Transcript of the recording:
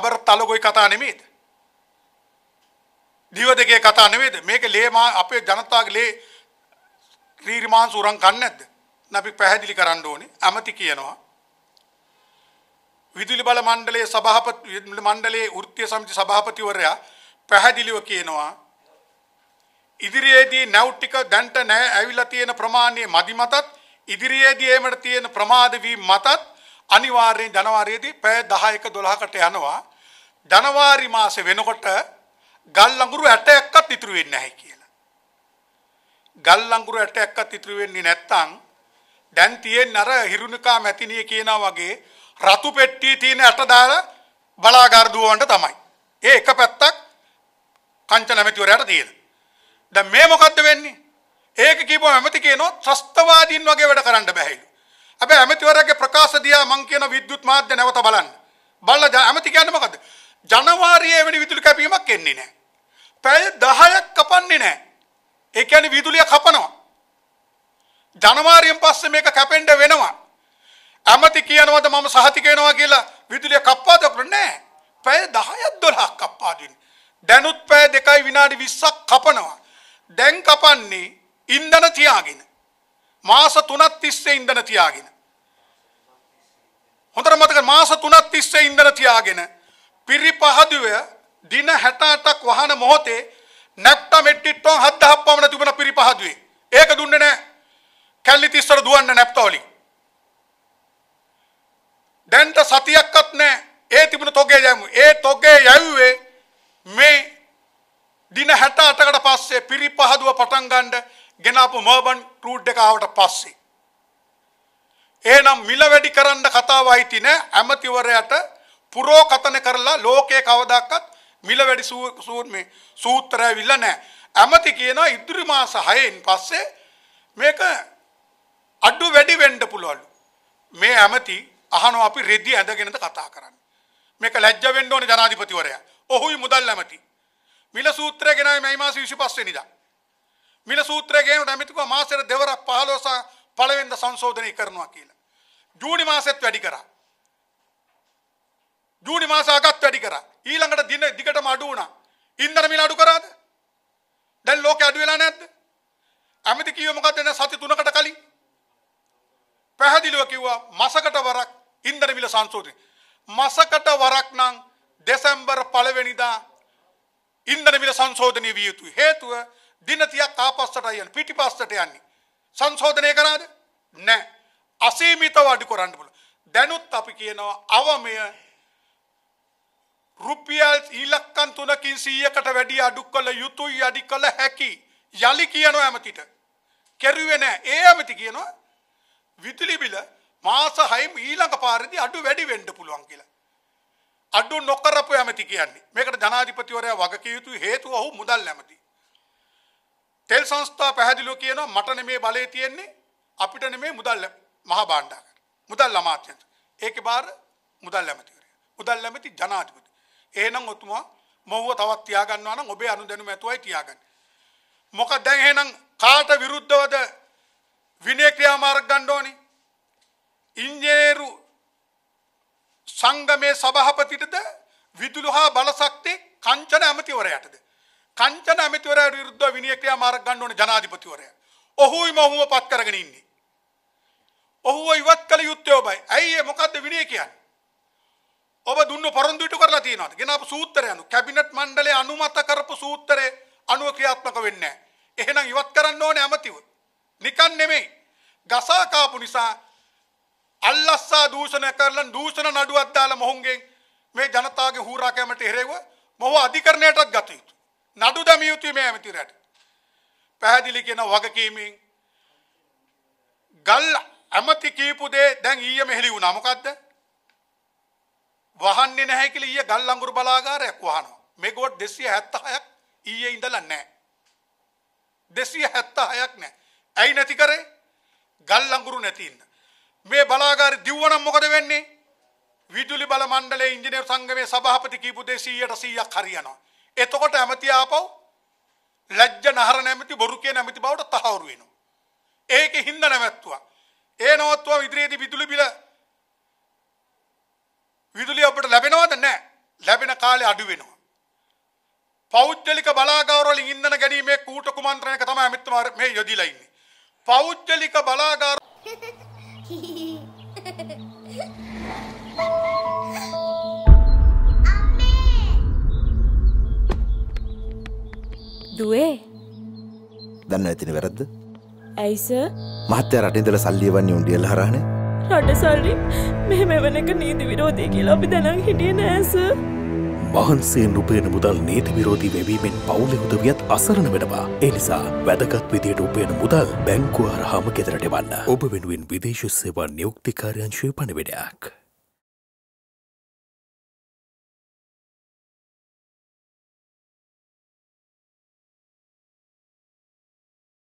අබර තලගොයි කතා නෙමේද. දිව දෙකේ කතා නෙමේද මේක ලේමා අපේ ජනතාවගේ ලේ ක්‍රීරිමාන් සුරං කන්නේ නැද්ද? අපි පැහැදිලි කරන්න ඕනේ. ඇමති කියනවා විදුලි බල මණ්ඩලයේ සභාපති මණ්ඩලයේ වෘත්තීය සමිති සභාපතිවරයා පැහැදිලිව කියනවා ඉදිරියේදී නැව් ටික දැන්ට නැහැ ඇවිල්ලා තියෙන ප්‍රමාණය මදි මතත් ඉදිරියේදී ඒමට තියෙන ප්‍රමාද වීම මතත් අනිවාර්යෙන් ජනවාරයේදී පැය 10ක 12කට යනවා ජනවාරි මාසේ වෙනකොට ගල් ලඟුරු 60ක්වත් ඉතුරු වෙන්නේ නැහැ කියලා. ගල් ලඟුරු 60ක්වත් ඉතුරු වෙන්නේ නැත්නම් දැන් තියෙන අර හිරුනිකා මැතිණිය කියනා වගේ රතු පෙට්ටියේ තියෙන 60 දාලා බලාගාර දුවවන්න තමයි. ඒ එක පැත්තක් කංචන ඇමතිවරයාට තියෙන. දැන් මේ මොකද්ද වෙන්නේ? ඒක කියපුවම ඇමති කියනවා ත්‍රස්තවාදීන් වගේ වැඩ කරන්න බෑයිලු. හැබැයි ඇමතිවරයාගේ ප්‍රකාශ දිහා මං කියන විද්‍යුත් මාධ්‍ය නැවත බලන්න. බලලා ඇමති කියන්නේ මොකද්ද? ජනවාරියේ වෙනි විදුලි කැපීමක් එන්නේ නැහැ. පැය 10ක් කපන්නේ නැහැ. ඒ කියන්නේ විදුලිය කපනවා. ජනවාරියෙන් පස්සේ මේක කැපෙන්න වෙනවා. ඇමති කියනවද මම සහතික වෙනවා කියලා විදුලිය කප්පාද නැහැ. පැය 10ක් 12ක් කප්පාදින්. දැනුත් පැය 2යි විනාඩි 20ක් කපනවා. දැන් කපන්නේ ඉන්ධන තියාගෙන. මාස 3ක් තිස්සේ ඉන්ධන තියාගෙන. හොඳට මතක මාස 3ක් තිස්සේ ඉන්ධන තියාගෙන පිරිපහදුව දින 68ක් වහන මොහොතේ නැට්ට මෙට්ටික් ටොන් 7000ක් පමණ තිබුණ පිරිපහදුවේ. ඒක දුන්නේ නැහැ. කැල්ලි 30ට දුවන්න නැප්තවලින්. දැන්ට සතියක්වත් නැහැ. ඒ තිබුණ තොගේ යමු. ඒ තොගේ යව්වේ මේ දින 68කට පස්සේ පිරිපහදුව පටන් ගන්න ගෙනාපු මර්බන් රූට් එක ආවට පස්සේ එහෙනම් මිල වැඩි කරන්න කතාව අයිති නෑ ඇමතිවරයට පුරෝකතන කරලා ලෝකයේ කවදාකවත් මිල වැඩි සූර්මේ සූත්‍රය ඇවිල්ලා නෑ. ඇමති කියනවා ඉදිරි මාස 6න් පස්සේ මේක අඩු වැඩි වෙන්න පුළුවන්ලු. මේ ඇමති අහනවා අපි රෙදි ඇඳගෙනද කතා කරන්නේ. මේක ලැජ්ජ වෙන්න ඕනේ ජනාධිපතිවරයා. ඔහුයි මුදල් ඇමති. මිල සූත්‍රය ගෙනයි මේ මාස 25 වෙනිදා. මිල සූත්‍රය ගේනට ඇමතිකෝ මාසෙට දෙවරක් 15 පළවෙනිද සංශෝධනය කරනවා කියලා. ජූනි මාසෙත් වැඩි කරා. ජූනි මාස අගත් වැඩි කරා. ඊළඟට දින දිගටම අඩු වුණා. ඉන්ධන මිල අඩු කරාද? දැන් ලෝකේ අඩු වෙලා නැද්ද? ඇමති කිව්වේ මොකද්ද දැන් සති 3කට කලින්? පැහැදිලිව කිව්වා මාසකට වරක් ඉන්ධන මිල සංශෝධනය. මාසකට වරක් නම් දෙසැම්බර් පළවෙනිදා ඉන්ධන මිල සංශෝධනය විය යුතුයි. හේතුව දින 30ක් ආපස්සට යන පිටිපස්සට යන්නේ. සංශෝධනය කරාද නෑ අසීමිත වඩි කොරන්න පුල දැනුත් අපි කියනවා අවමය රුපියල් ඉලක්කන් තුනකින් සීයකට වැඩිය අඩු කළ යුතුයි අඩි කළ හැකි යළි කියනවා ඇමතිට කෙරුවෙන ඒ ඇමති කියනවා විදුලිබිල මාස හයිම් ඊළඟ පාරිදි අඩු වැඩි වෙන්ඩ පුළුවන් කියලා. අඩු නොකරපු ඇමති කියන්නේ මේකට ජනාධිපතිවරයා වගකයුතු හේතු ඔහු මුදල් ඇමති. තෙල් සංස්ථා පැහැදිලිව කියනවා මට නෙමේ බලය තියෙන්නේ අපිට නෙමේ මුදල් මහා භාණ්ඩාගාර. මුදල් අමාත්‍යංශ. ඒකේ බාර මුදල් ඇමතිවරයා. මුදල් ඇමති ජනාධිපති. එහෙනම් ඔතුමා මොව්ව තවත් තියාගන්නවා නම් ඔබේ අනුදැනුම ඇතුවයි තියාගන්න. මොකද දැන් එහෙනම් කාට විරුද්ධවද විනය ක්‍රියාමාර්ග ගන්න ඕනේ? ඉංජිනේරු සංගමේ සභාපතිටද විදුලි හා බලශක්ති කංචන ඇමතිවරයටද කංචන ඇමතිවරයා විරුද්ධ විනය ක්‍රියාමාර්ග ගන්න ඕනේ ජනාධිපතිවරයා. ඔහුයිම ඔහුව පත් කරගෙන ඉන්නේ. ඔහුව ඉවත් කළ යුත්තේ ඔබයි. ඇයි ඒ මොකද්ද විනය කියන්නේ? ඔබ දුන්න පොරොන්දු ඉටු කරලා තියෙනවද? ගෙනාපු සූත්‍රය අනුව කැබිනට් මණ්ඩලය අනුමත කරපු සූත්‍රය අනුව ක්‍රියාත්මක වෙන්නේ නැහැ. එහෙනම් ඉවත් කරන්න ඕනේ ඇමතිව. නිකන් නෙමෙයි. ගසා කාපු නිසා අල්ලස්සා දූෂණ කරලා දූෂණ නඩුවක් දාලා මොහුන්ගෙන් මේ ජනතාවගේ හූරා කැමට එරෙව මොහු අධිකරණයටත් ගත යුතුයි. නඩු දැමිය යුතුයි මේ ඇමතිරට. පැහැදිලි කියන වගකීමෙන් ගල් ඇමති කීපු දේ දැන් ඊයේ මෙහෙලි වුණා. මොකද්ද? වහන්නේ නැහැ කියලා ඊයේ ගල් අඟුරු බලාගාරයක් වහනවා. මෙගොඩ් 276ක් ඊයේ ඉඳලා නැහැ. 276ක් නැහැ. ඇයි නැති කරේ? ගල් අඟුරු නැති ඉන්න. මේ බලාගාරය දිව්වනම් මොකද වෙන්නේ? විදුලි බල මණ්ඩලයේ ඉංජිනේරු සංගමේ සභාපති කීපු දේ 100ට 100ක් හරියනවා. එතකොට ඇමති ආපව් ලැජ්ජ නහර නැමති බොරු කියන ඇමති බවට තහවුරු වෙනවා. ඒක හින්ද නැවැත්තුවා. ඒ නවත්තුවා ඉදිරියේදී විදුලි බිල විදුලිය අපට ලැබෙනවද නැහැ. ලැබෙන කාලේ අඩු වෙනවා. පෞද්ගලික බලාගාර වලින් ඉන්ධන ගැනීමේ කූට කුමන්ත්‍රණයක තමයි අමිත් මේ යොදිලා ඉන්නේ. පෞද්ගලික බලාගාර දුවේ දන්න ඇතින වැරද්ද ඇයිස මහත්තය රටින්දල සල්ලියවන්නේ උන්ඩියල් හරණ රට සල්ලි මෙහ මෙවනක නීති විරෝධය කියලා අපි දැනම් හිටිය නෑස වහන්සේෙන් රුපයන මුදල් නීති විරෝධී වෙවීමෙන් පවුලෙ උදවියත් අසරණ වෙනවා. එනිසා වැදගත් විදියට උපයන මුදල් බැංකුව හරහාම ගෙදරටවන්න. ඔබ වෙනුවෙන් විදේශ සේවා නියුක්තිකාරයංශය පණවිඩයක්.